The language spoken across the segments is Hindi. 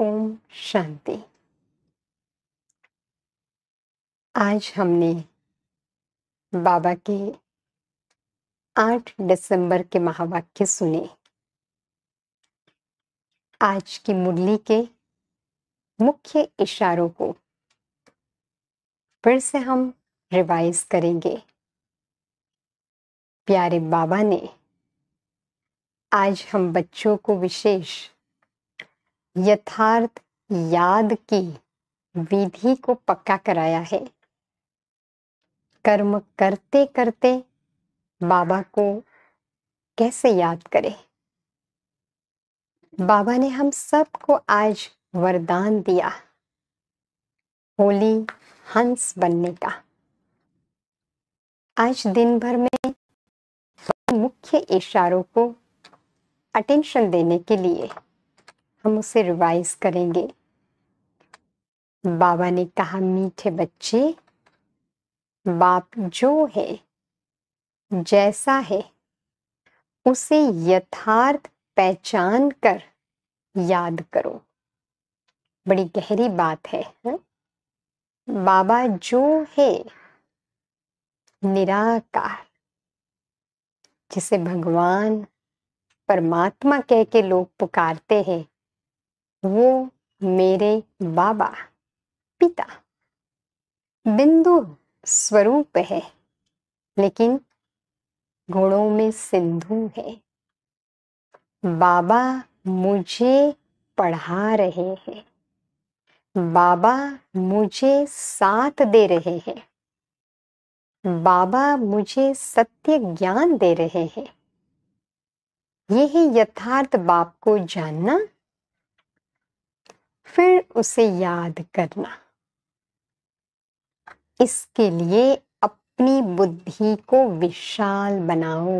ओम शांति आज हमने बाबा के 8 दिसंबर के महावाक्य सुने आज की मुरली के मुख्य इशारों को फिर से हम रिवाइज करेंगे प्यारे बाबा ने आज हम बच्चों को विशेष यथार्थ याद की विधि को पक्का कराया है कर्म करते करते बाबा को कैसे याद करें बाबा ने हम सबको आज वरदान दिया होली हंस बनने का आज दिन भर में मुख्य इशारों को अटेंशन देने के लिए हम उसे रिवाइज करेंगे बाबा ने कहा मीठे बच्चे बाप जो है जैसा है उसे यथार्थ पहचान कर याद करो बड़ी गहरी बात है, है? हाँ? बाबा जो है निराकार जिसे भगवान परमात्मा कह के लोग पुकारते हैं वो मेरे बाबा पिता बिंदु स्वरूप है लेकिन घोड़ों में सिंधु है बाबा मुझे पढ़ा रहे हैं बाबा मुझे साथ दे रहे हैं बाबा मुझे सत्य ज्ञान दे रहे हैं यही यथार्थ बाप को जानना फिर उसे याद करना इसके लिए अपनी बुद्धि को विशाल बनाओ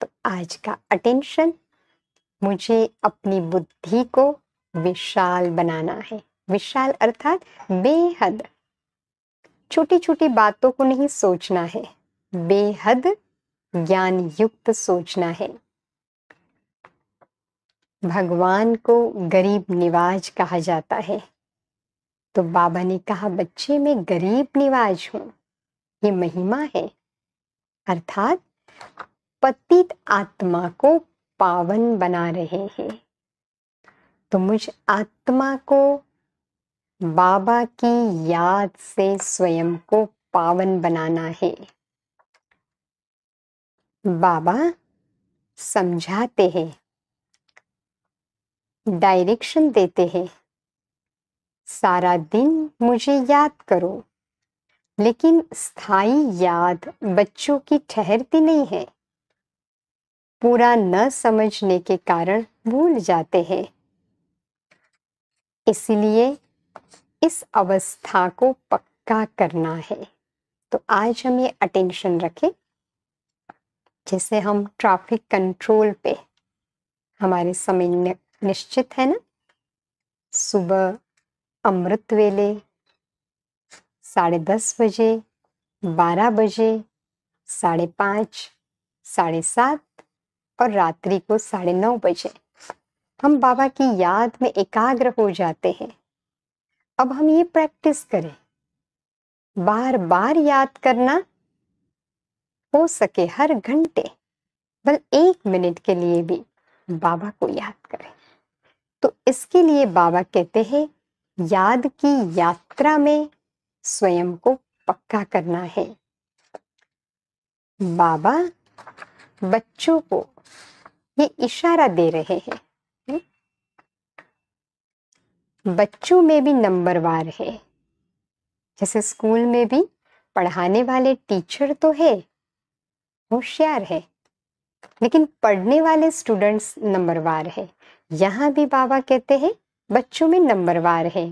तो आज का अटेंशन मुझे अपनी बुद्धि को विशाल बनाना है विशाल अर्थात बेहद छोटी छोटी बातों को नहीं सोचना है बेहद ज्ञान युक्त सोचना है भगवान को गरीब निवाज कहा जाता है तो बाबा ने कहा बच्चे मैं गरीब निवाज हूँ ये महिमा है अर्थात पतित आत्मा को पावन बना रहे हैं तो मुझ आत्मा को बाबा की याद से स्वयं को पावन बनाना है बाबा समझाते हैं डायरेक्शन देते हैं सारा दिन मुझे याद करो लेकिन स्थायी याद बच्चों की ठहरती नहीं है पूरा न समझने के कारण भूल जाते हैं इसलिए इस अवस्था को पक्का करना है तो आज हम ये अटेंशन रखें जैसे हम ट्रैफिक कंट्रोल पे हमारे समय निश्चित है ना सुबह अमृत वेले साढ़े दस बजे बारह बजे साढ़े पाँच साढ़े सात और रात्रि को साढ़े नौ बजे हम बाबा की याद में एकाग्र हो जाते हैं अब हम ये प्रैक्टिस करें बार बार याद करना हो सके हर घंटे बल एक मिनट के लिए भी बाबा को याद करें तो इसके लिए बाबा कहते हैं याद की यात्रा में स्वयं को पक्का करना है बाबा बच्चों को ये इशारा दे रहे हैं हम्म? बच्चों में भी नंबरवार है जैसे स्कूल में भी पढ़ाने वाले टीचर तो है होशियार है लेकिन पढ़ने वाले स्टूडेंट्स नंबरवार है यहां भी बाबा कहते हैं बच्चों में नंबरवार है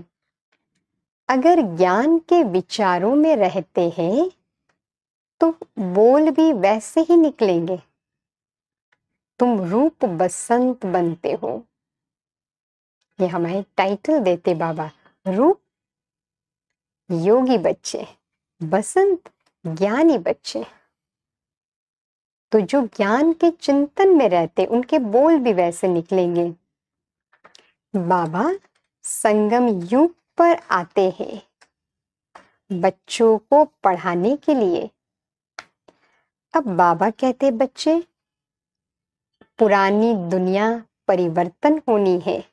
अगर ज्ञान के विचारों में रहते हैं तो बोल भी वैसे ही निकलेंगे तुम रूप बसंत बनते हो ये हमारे टाइटल देते बाबा रूप योगी बच्चे बसंत ज्ञानी बच्चे तो जो ज्ञान के चिंतन में रहते उनके बोल भी वैसे निकलेंगे बाबा संगम युग पर आते हैं बच्चों को पढ़ाने के लिए अब बाबा कहते बच्चे पुरानी दुनिया परिवर्तन होनी है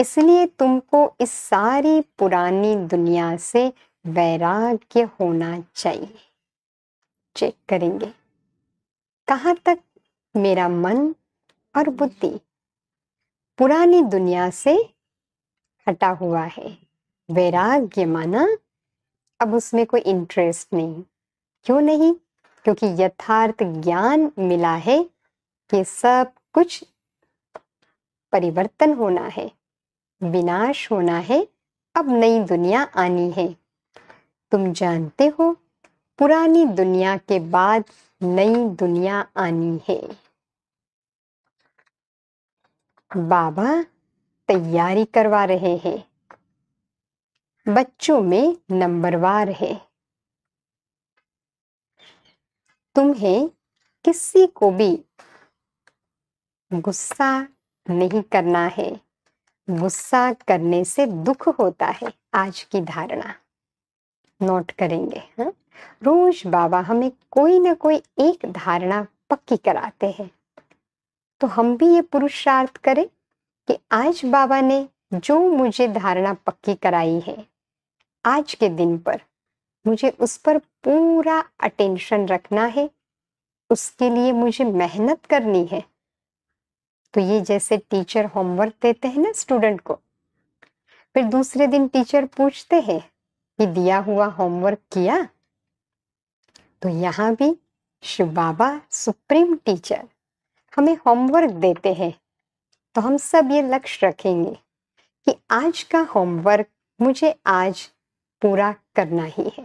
इसलिए तुमको इस सारी पुरानी दुनिया से वैराग्य होना चाहिए चेक करेंगे कहाँ तक मेरा मन और बुद्धि पुरानी दुनिया से हटा हुआ है वैराग्य माना अब उसमें कोई इंटरेस्ट नहीं क्यों नहीं क्योंकि यथार्थ ज्ञान मिला है कि सब कुछ परिवर्तन होना है विनाश होना है अब नई दुनिया आनी है तुम जानते हो पुरानी दुनिया के बाद नई दुनिया आनी है बाबा तैयारी करवा रहे हैं बच्चों में नंबरवार है तुम्हें किसी को भी गुस्सा नहीं करना है गुस्सा करने से दुख होता है आज की धारणा नोट करेंगे हा? रोज बाबा हमें कोई ना कोई एक धारणा पक्की कराते हैं तो हम भी ये पुरुषार्थ करें कि आज बाबा ने जो मुझे धारणा पक्की कराई है आज के दिन पर मुझे उस पर पूरा अटेंशन रखना है उसके लिए मुझे मेहनत करनी है तो ये जैसे टीचर होमवर्क देते हैं ना स्टूडेंट को फिर दूसरे दिन टीचर पूछते हैं कि दिया हुआ होमवर्क किया तो यहाँ भी शिव बाबा सुप्रीम टीचर हमें होमवर्क देते हैं तो हम सब ये लक्ष्य रखेंगे कि आज का होमवर्क मुझे आज पूरा करना ही है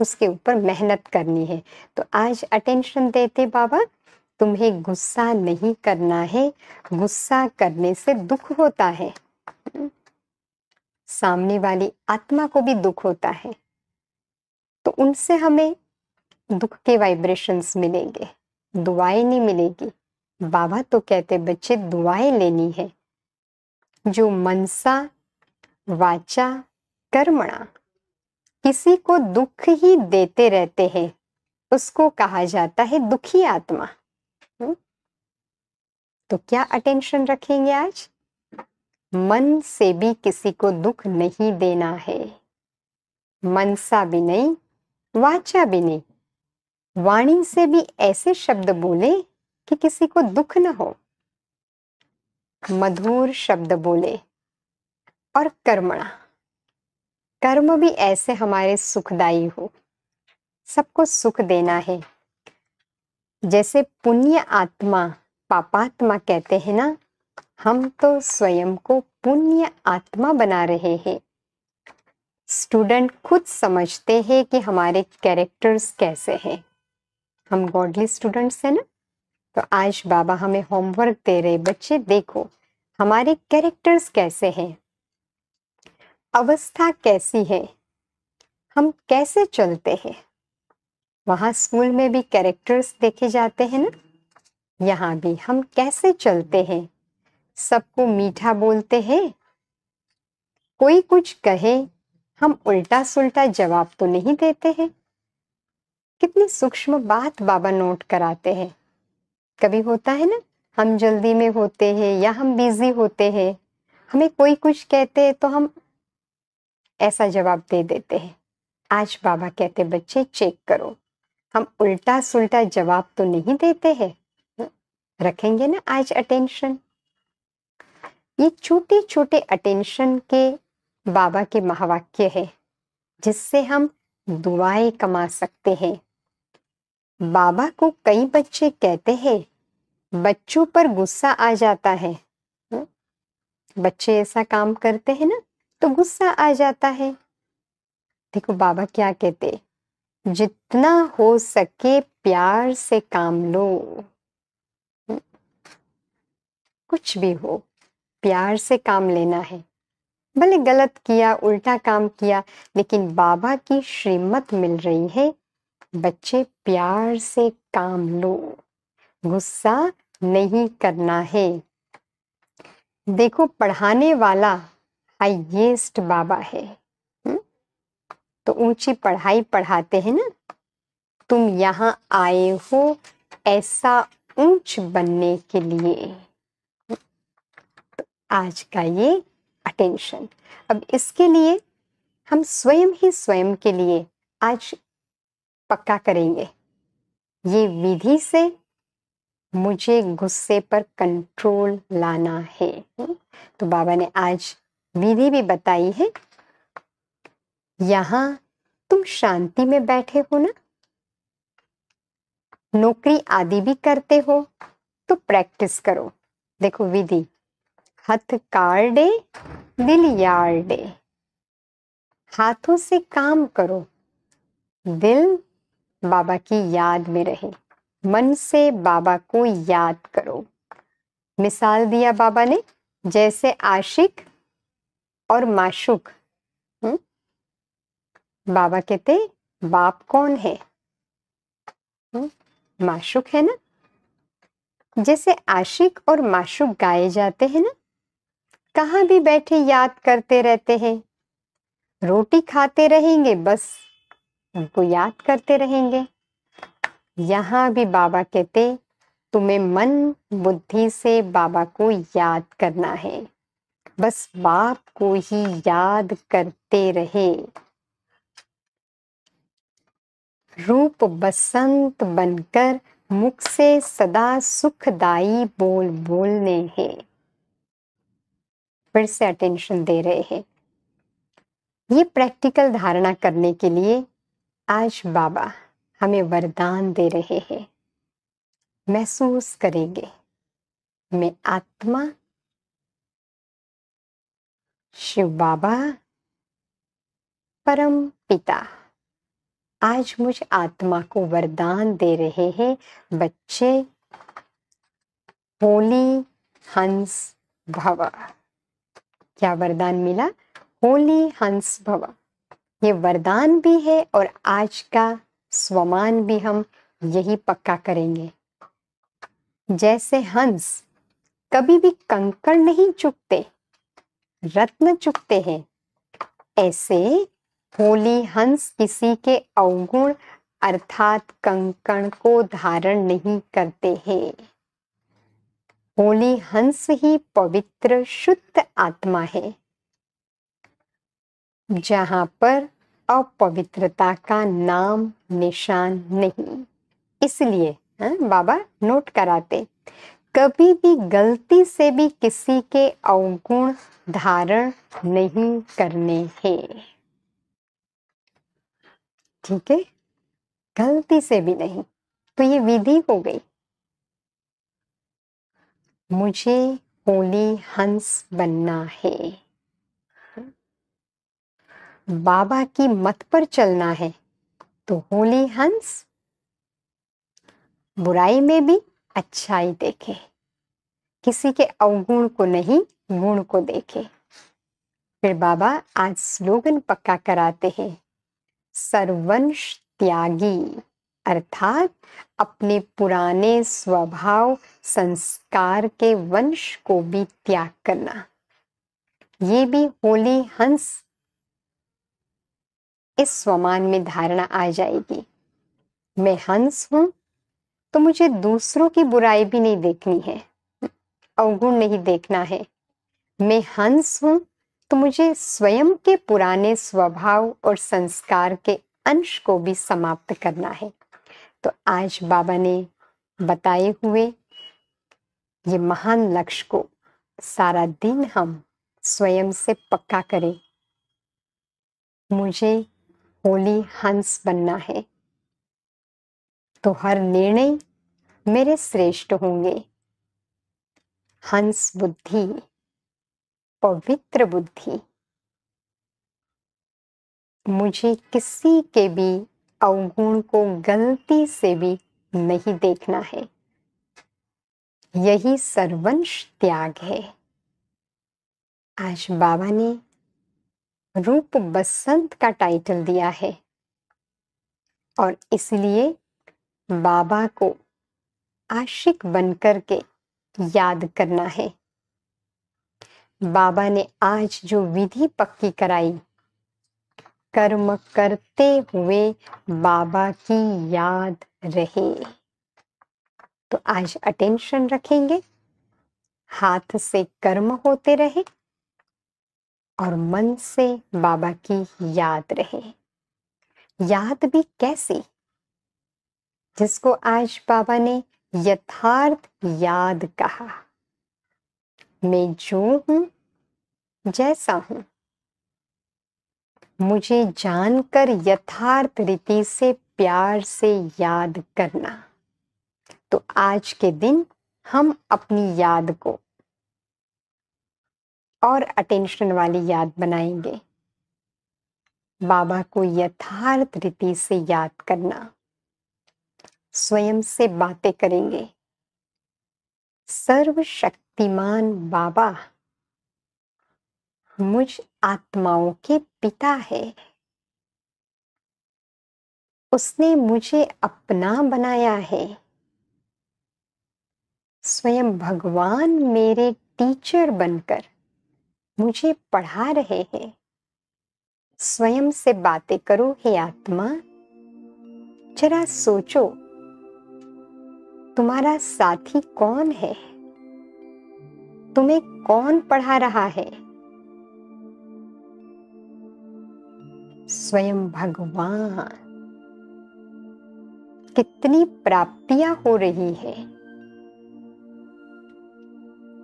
उसके ऊपर मेहनत करनी है तो आज अटेंशन देते बाबा तुम्हें गुस्सा नहीं करना है गुस्सा करने से दुख होता है सामने वाली आत्मा को भी दुख होता है तो उनसे हमें दुख के वाइब्रेशंस मिलेंगे दुआएं नहीं मिलेगी बाबा तो कहते बच्चे दुआएं लेनी है जो मनसा वाचा कर्मणा किसी को दुख ही देते रहते हैं उसको कहा जाता है दुखी आत्मा तो क्या अटेंशन रखेंगे आज मन से भी किसी को दुख नहीं देना है मनसा भी नहीं वाचा भी नहीं वाणी से भी ऐसे शब्द बोले कि किसी को दुख न हो मधुर शब्द बोले और कर्मणा कर्म भी ऐसे हमारे सुखदायी हो सबको सुख देना है जैसे पुण्य आत्मा पापात्मा कहते हैं ना हम तो स्वयं को पुण्य आत्मा बना रहे हैं स्टूडेंट खुद समझते हैं कि हमारे कैरेक्टर्स कैसे हैं हम गॉडली स्टूडेंट्स हैं ना तो आज बाबा हमें होमवर्क दे रहे बच्चे देखो हमारे कैरेक्टर्स कैसे हैं अवस्था कैसी है हम कैसे चलते हैं वहां स्कूल में भी कैरेक्टर्स देखे जाते हैं ना यहाँ भी हम कैसे चलते हैं सबको मीठा बोलते हैं कोई कुछ कहे हम उल्टा सुल्टा जवाब तो नहीं देते हैं कितनी सूक्ष्म बात बाबा नोट कराते हैं कभी होता है ना हम जल्दी में होते हैं या हम बिजी होते हैं हमें कोई कुछ कहते हैं तो हम ऐसा जवाब दे देते हैं आज बाबा कहते बच्चे चेक करो हम उल्टा सुलटा जवाब तो नहीं देते हैं रखेंगे ना आज अटेंशन ये छोटे छोटे अटेंशन के बाबा के महावाक्य है जिससे हम दुआएं कमा सकते हैं बाबा को कई बच्चे कहते हैं बच्चों पर गुस्सा आ जाता है हम्म? बच्चे ऐसा काम करते हैं ना तो गुस्सा आ जाता है देखो बाबा क्या कहते जितना हो सके प्यार से काम लो हम्म? कुछ भी हो प्यार से काम लेना है भले गलत किया उल्टा काम किया लेकिन बाबा की श्रीमत मिल रही है बच्चे प्यार से काम लो गुस्सा नहीं करना है देखो पढ़ाने वाला हाइएस्ट बाबा है हुँ? हम्म? तो ऊंची पढ़ाई पढ़ाते हैं ना तुम यहाँ आए हो ऐसा ऊंच बनने के लिए तो आज का ये अटेंशन अब इसके लिए हम स्वयं ही स्वयं के लिए आज पक्का करेंगे ये विधि से मुझे गुस्से पर कंट्रोल लाना है तो बाबा ने आज विधि भी बताई है यहां तुम शांति में बैठे हो ना नौकरी आदि भी करते हो तो प्रैक्टिस करो देखो विधि हथ कार डे दिल यार डे हाथों से काम करो दिल बाबा की याद में रहे मन से बाबा को याद करो मिसाल दिया बाबा ने जैसे आशिक और माशुक हुँ? हम्म? बाबा कहते बाप कौन है हुँ? हम्म? माशुक है ना जैसे आशिक और माशुक गाए जाते हैं ना कहाँ भी बैठे याद करते रहते हैं रोटी खाते रहेंगे बस उनको याद करते रहेंगे यहाँ भी बाबा कहते तुम्हें मन बुद्धि से बाबा को याद करना है बस बाप को ही याद करते रहे रूप बसंत बनकर मुख से सदा सुखदाई बोल बोलने हैं फिर से अटेंशन दे रहे हैं ये प्रैक्टिकल धारणा करने के लिए आज बाबा हमें वरदान दे रहे हैं महसूस करेंगे मैं आत्मा शिव बाबा परम पिता आज मुझ आत्मा को वरदान दे रहे हैं बच्चे होली हंस भव क्या वरदान मिला होली हंस भवा ये वरदान भी है और आज का स्वमान भी हम यही पक्का करेंगे जैसे हंस कभी भी कंकड़ नहीं चुकते रत्न चुकते हैं ऐसे होली हंस किसी के अवगुण अर्थात कंकण को धारण नहीं करते हैं होली हंस ही पवित्र शुद्ध आत्मा है जहां पर अपवित्रता का नाम निशान नहीं इसलिए हाँ, बाबा नोट कराते कभी भी गलती से भी किसी के अवगुण धारण नहीं करने हैं ठीक है गलती से भी नहीं तो ये विधि हो गई मुझे होली हंस बनना है बाबा की मत पर चलना है तो होली हंस बुराई में भी अच्छाई देखे किसी के अवगुण को नहीं गुण को देखे फिर बाबा आज स्लोगन पक्का कराते हैं सर्वंश त्यागी अर्थात अपने पुराने स्वभाव संस्कार के वंश को भी त्याग करना ये भी होली हंस इस स्वमान में धारणा आ जाएगी मैं हंस हूं तो मुझे दूसरों की बुराई भी नहीं देखनी है अवगुण नहीं देखना है मैं हंस हूं तो मुझे स्वयं के पुराने स्वभाव और संस्कार के अंश को भी समाप्त करना है तो आज बाबा ने बताए हुए ये महान लक्ष्य को सारा दिन हम स्वयं से पक्का करें मुझे होली हंस बनना है तो हर निर्णय मेरे श्रेष्ठ होंगे हंस बुद्धि पवित्र बुद्धि मुझे किसी के भी अवगुण को गलती से भी नहीं देखना है यही सर्वंश त्याग है आज बाबा ने रूप बसंत का टाइटल दिया है और इसलिए बाबा को आशिक बनकर के याद करना है बाबा ने आज जो विधि पक्की कराई कर्म करते हुए बाबा की याद रहे तो आज अटेंशन रखेंगे हाथ से कर्म होते रहे और मन से बाबा की याद रहे याद भी कैसी जिसको आज बाबा ने यथार्थ याद कहा मैं जो हूं जैसा हूं मुझे जानकर यथार्थ रीति से प्यार से याद करना तो आज के दिन हम अपनी याद को और अटेंशन वाली याद बनाएंगे बाबा को यथार्थ रीति से याद करना स्वयं से बातें करेंगे सर्वशक्तिमान बाबा मुझ आत्माओं के पिता है उसने मुझे अपना बनाया है स्वयं भगवान मेरे टीचर बनकर मुझे पढ़ा रहे हैं स्वयं से बातें करो हे आत्मा जरा सोचो तुम्हारा साथी कौन है तुम्हें कौन पढ़ा रहा है स्वयं भगवान कितनी प्राप्तियां हो रही है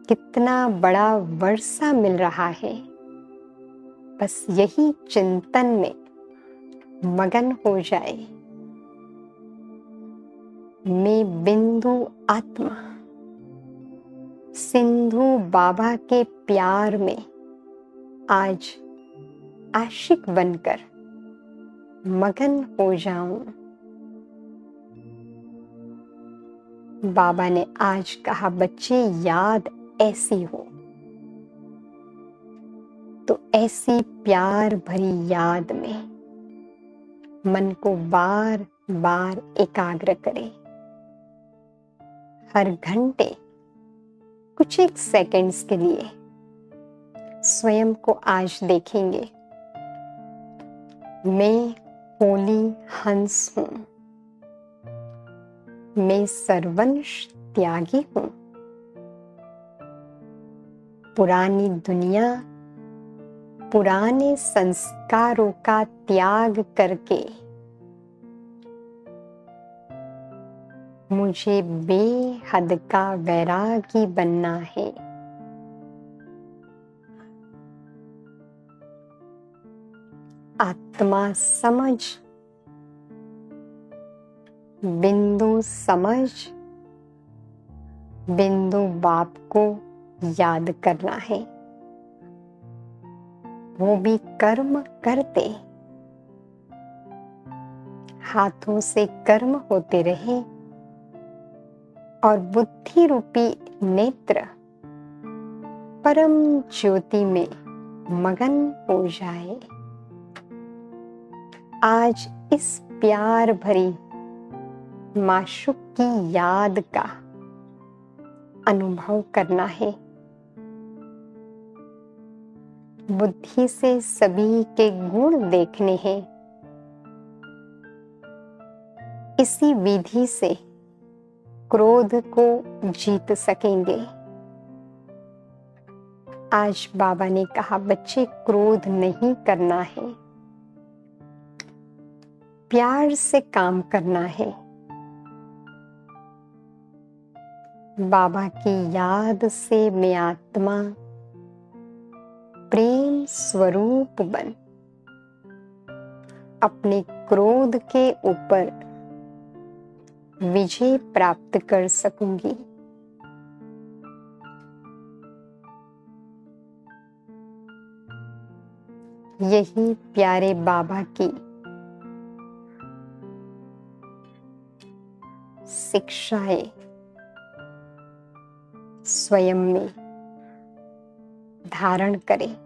कितना बड़ा वर्षा मिल रहा है बस यही चिंतन में मगन हो जाए मैं बिंदु आत्मा सिंधु बाबा के प्यार में आज आशिक बनकर मगन हो जाऊं बाबा ने आज कहा बच्चे याद ऐसी हो तो ऐसी प्यार भरी याद में मन को बार बार एकाग्र करें हर घंटे कुछ एक सेकंड्स के लिए स्वयं को आज देखेंगे मैं होली हंस हूं मैं सर्वंश त्यागी हूं पुरानी दुनिया पुराने संस्कारों का त्याग करके मुझे बेहद का वैरागी बनना है आत्मा समझ बिंदु समझ बिंदु बाप को याद करना है वो भी कर्म करते हाथों से कर्म होते रहे और बुद्धि रूपी नेत्र परम ज्योति में मगन हो जाए आज इस प्यार भरी माशुक की याद का अनुभव करना है बुद्धि से सभी के गुण देखने हैं इसी विधि से क्रोध को जीत सकेंगे आज बाबा ने कहा बच्चे क्रोध नहीं करना है प्यार से काम करना है बाबा की याद से मैं आत्मा प्रेम स्वरूप बन अपने क्रोध के ऊपर विजय प्राप्त कर सकूंगी यही प्यारे बाबा की शिक्षाएं स्वयं में धारण करें